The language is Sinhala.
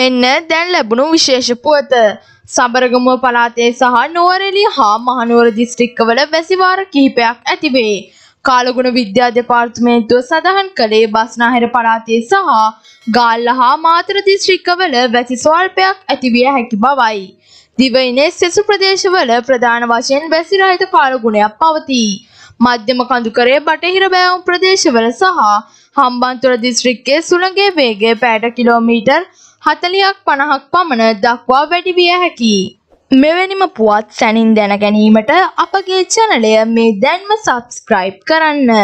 මෙන්න දැන් ලැබුණු විශේෂ පුවත. සබරගමුව පළාතේ සහ නුවරඑළිය හා මහනුවර දිස්ත්‍රික්කවල වැසිවාර කිහිපයක් ඇතිවේ. කාලගුණ විද්‍යා දෙපාර්තමේන්තුව සඳහන් කළේ බස්නාහිර පළාතේ සහ ගාල්ල හා මාතර දිස්ත්‍රික්කවල වැසි ස්වල්පයක් ඇතිවිය හැකි බවයි. දිවයිනේ සෙසු ප්‍රදේශවල ප්‍රධාන වශයෙන් වැසි රහිත කාලගුණයක් පවතී. මධ්‍යම කඳුකරයේ බටහිර බෑවුම් ප්‍රදේශවල සහ හම්බන්තොට දිස්ත්‍රික්කයේ සුළඟේ වේගය පැයට කිලෝමීටර් 40ක් 50ක් පමණ දක්වා වැඩි විය හැකියි. මෙවැනිම පුවත් සැනින් දැන ගැනීමට අපගේ චැනලය මේ දැන්ම සබස්ක්‍රයිබ් කරන්න.